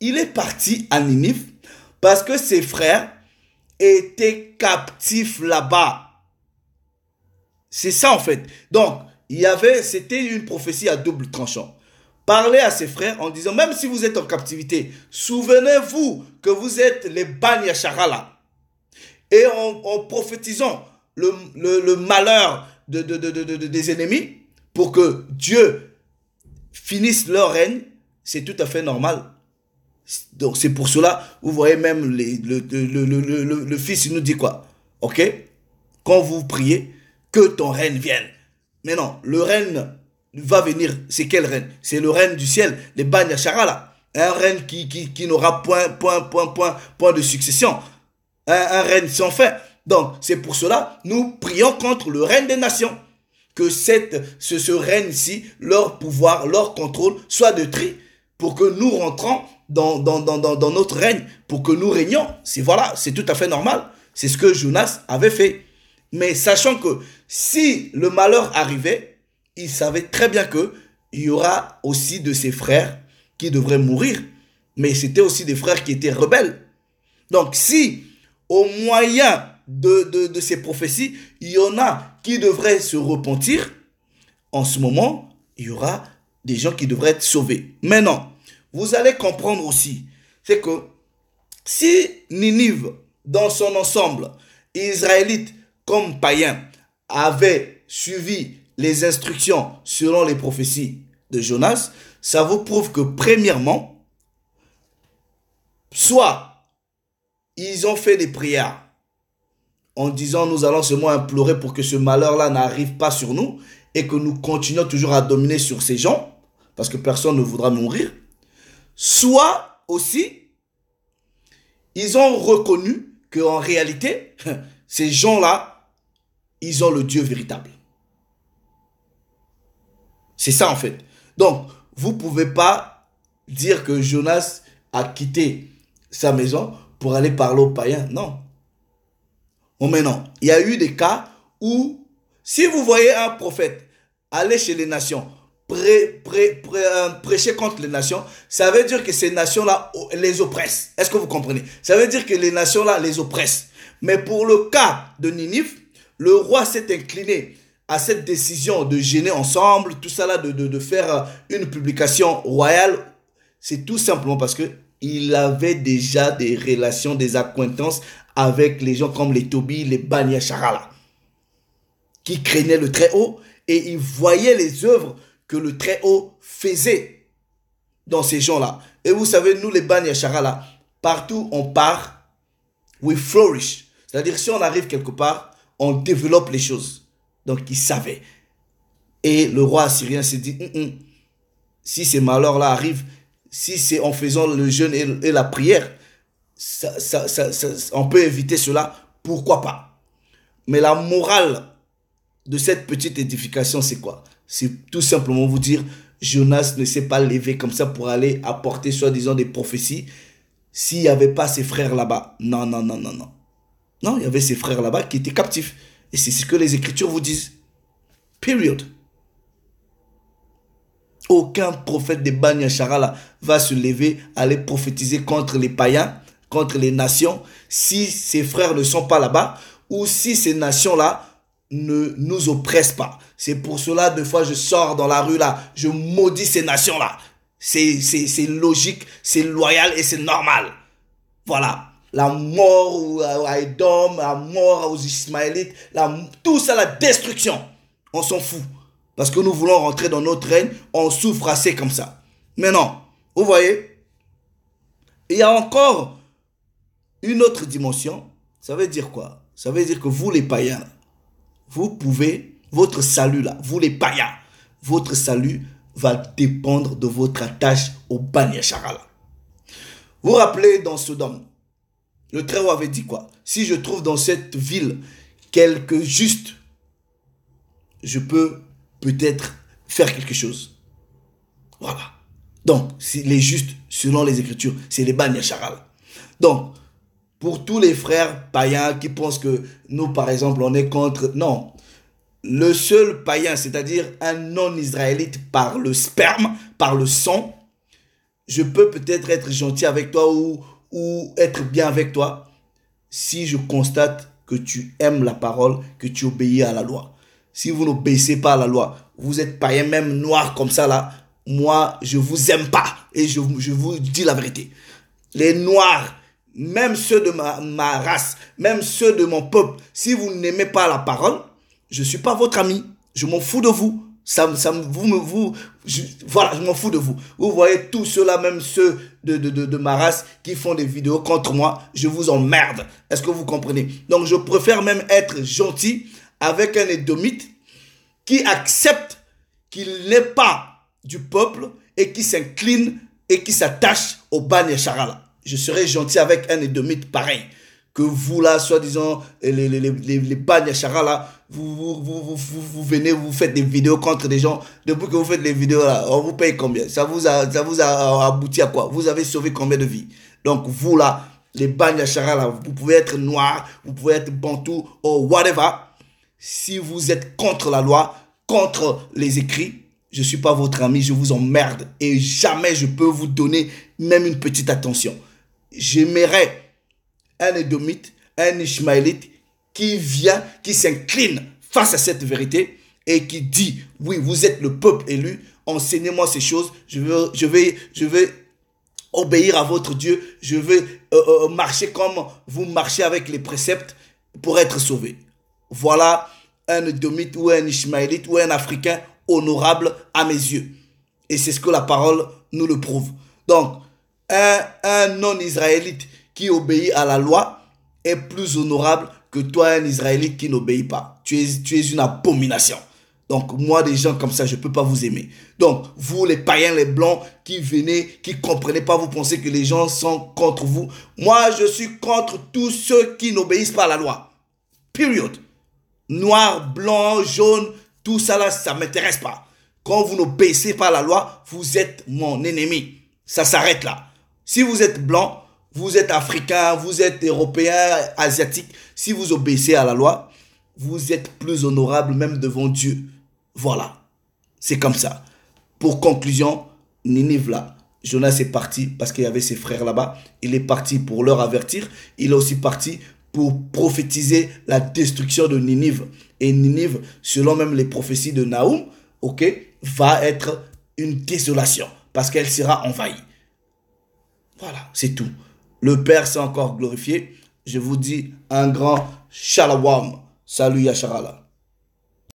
Il est parti à Ninive parce que ses frères étaient captifs là-bas. C'est ça en fait. Donc, il y avait, c'était une prophétie à double tranchant. Parler à ses frères en disant, même si vous êtes en captivité, souvenez-vous que vous êtes les Banyasharala. Et en, prophétisant le, malheur de, des ennemis, pour que Dieu finisse leur règne, c'est tout à fait normal. Donc c'est pour cela, vous voyez même le, le, fils, il nous dit quoi Ok Quand vous priez, que ton règne vienne. Mais non, le règne va venir. C'est quel règne C'est le règne du ciel, les Banyachara là. Un règne qui, qui, qui n'aura point, point, point, point, de succession. Un, règne sans fin. Donc, c'est pour cela, nous prions contre le règne des nations. Que cette, ce, ce règne-ci, leur pouvoir, leur contrôle soit de tri pour que nous rentrons dans, dans, dans, dans, notre règne, pour que nous régnions. C'est voilà, c'est tout à fait normal. C'est ce que Jonas avait fait. Mais sachant que si le malheur arrivait, il savait très bien que il y aura aussi de ses frères qui devraient mourir. Mais c'était aussi des frères qui étaient rebelles. Donc si au moyen de, de, ces prophéties, il y en a qui devraient se repentir, en ce moment, il y aura des gens qui devraient être sauvés. Maintenant, vous allez comprendre aussi, c'est que si Ninive, dans son ensemble, Israélite, comme païens, avaient suivi les instructions selon les prophéties de Jonas, ça vous prouve que premièrement, soit ils ont fait des prières en disant nous allons seulement implorer pour que ce malheur-là n'arrive pas sur nous et que nous continuons toujours à dominer sur ces gens, parce que personne ne voudra mourir, soit aussi ils ont reconnu qu'en réalité, ces gens-là ils ont le Dieu véritable. C'est ça en fait. Donc, vous ne pouvez pas dire que Jonas a quitté sa maison pour aller parler aux païens. Non. mais non. il y a eu des cas où, si vous voyez un prophète aller chez les nations, euh, prêcher contre les nations, ça veut dire que ces nations-là les oppressent. Est-ce que vous comprenez Ça veut dire que les nations-là les oppressent. Mais pour le cas de Ninive, le roi s'est incliné à cette décision de gêner ensemble, tout ça de, faire euh, une publication royale. C'est tout simplement parce que il avait déjà des relations, des acquaintances avec les gens comme les Tobi, les Bani qui craignaient le Très-Haut et ils voyaient les œuvres que le Très-Haut faisait dans ces gens-là. Et vous savez, nous les Bani partout on part, we flourish. C'est-à-dire si on arrive quelque part, on développe les choses. Donc il savait. Et le roi assyrien s'est dit, hum, hum, si ces malheurs-là arrivent, si c'est en faisant le jeûne et, la prière, on peut éviter cela, pourquoi pas Mais la morale de cette petite édification, c'est quoi C'est tout simplement vous dire, Jonas ne s'est pas levé comme ça pour aller apporter soi-disant des prophéties s'il n'y avait pas ses frères là-bas. Non, non, non, non, non. Non, il y avait ses frères là-bas qui étaient captifs. Et c'est ce que les Écritures vous disent. Period. Aucun prophète de Banyashara va se lever, aller prophétiser contre les païens, contre les nations, si ses frères ne sont pas là-bas ou si ces nations-là ne nous oppressent pas. C'est pour cela, des fois, je sors dans la rue là, je maudis ces nations-là. C'est logique, c'est loyal et c'est normal. Voilà la mort ou à Edom, la mort aux Ismaélites, tout ça, la destruction. On s'en fout. Parce que nous voulons rentrer dans notre règne, on souffre assez comme ça. Mais non, vous voyez, il y a encore une autre dimension. Ça veut dire quoi Ça veut dire que vous les païens, vous pouvez, votre salut là, vous les païens, votre salut va dépendre de votre attache au Banyashara. Vous rappelez dans Sodome, le Très-Haut avait dit quoi Si je trouve dans cette ville quelques justes, je peux peut-être faire quelque chose. Voilà. Donc, les justes, selon les Écritures, c'est les Banyacharal. Donc, pour tous les frères païens qui pensent que nous, par exemple, on est contre. Non. Le seul païen, c'est-à-dire un non-israélite par le sperme, par le sang, je peux peut-être être gentil avec toi ou, ou être bien avec toi si je constate que tu aimes la parole, que tu obéis à la loi. Si vous n'obéissez pas à la loi, vous êtes païen même noir comme ça là, moi je vous aime pas et je, vous dis la vérité. Les noirs, même ceux de ma, ma race, même ceux de mon peuple, si vous n'aimez pas la parole, je ne suis pas votre ami, je m'en fous de vous. Ça, vous, vous, voilà, je m'en fous de vous. Vous voyez tous ceux-là, même ceux de, de, de, de, ma race, qui font des vidéos contre moi. Je vous emmerde. Est-ce que vous comprenez Donc, je préfère même être gentil avec un édomite qui accepte qu'il n'est pas du peuple et qui s'incline et qui s'attache au Ban Je serai gentil avec un édomite pareil que vous là, soi-disant, les, les, les, les là, vous vous, vous, vous, vous, venez, vous faites des vidéos contre des gens. Depuis que vous faites les vidéos là, on vous paye combien Ça vous a, ça vous a abouti à quoi Vous avez sauvé combien de vies Donc vous là, les bagnachara là, vous pouvez être noir, vous pouvez être bantou, ou whatever. Si vous êtes contre la loi, contre les écrits, je ne suis pas votre ami, je vous emmerde. Et jamais je peux vous donner même une petite attention. J'aimerais un Édomite, un Ishmaélite qui vient, qui s'incline face à cette vérité et qui dit, oui, vous êtes le peuple élu, enseignez-moi ces choses, je veux, je vais, je vais obéir à votre Dieu, je vais euh, euh, euh, marcher comme vous marchez avec les préceptes pour être sauvé. Voilà un édomite ou un Ishmaélite ou un Africain honorable à mes yeux. Et c'est ce que la parole nous le prouve. Donc, un non-israélite qui obéit à la loi est plus honorable que toi, un Israélite qui n'obéit pas. Tu es, tu es une abomination. Donc, moi, des gens comme ça, je ne peux pas vous aimer. Donc, vous, les païens, les blancs, qui venez, qui comprenez pas, vous pensez que les gens sont contre vous. Moi, je suis contre tous ceux qui n'obéissent pas à la loi. Period. Noir, blanc, jaune, tout ça là, ça m'intéresse pas. Quand vous n'obéissez pas à la loi, vous êtes mon ennemi. Ça s'arrête là. Si vous êtes blanc, vous êtes africain, vous êtes européen, asiatique, si vous obéissez à la loi, vous êtes plus honorable même devant Dieu. Voilà. C'est comme ça. Pour conclusion, Ninive là. Jonas est parti parce qu'il y avait ses frères là-bas. Il est parti pour leur avertir. Il est aussi parti pour prophétiser la destruction de Ninive. Et Ninive, selon même les prophéties de Naoum, ok, va être une désolation parce qu'elle sera envahie. Voilà, c'est tout. Le Père s'est encore glorifié. Je vous dis un grand Shalawam. Salut Yacharala.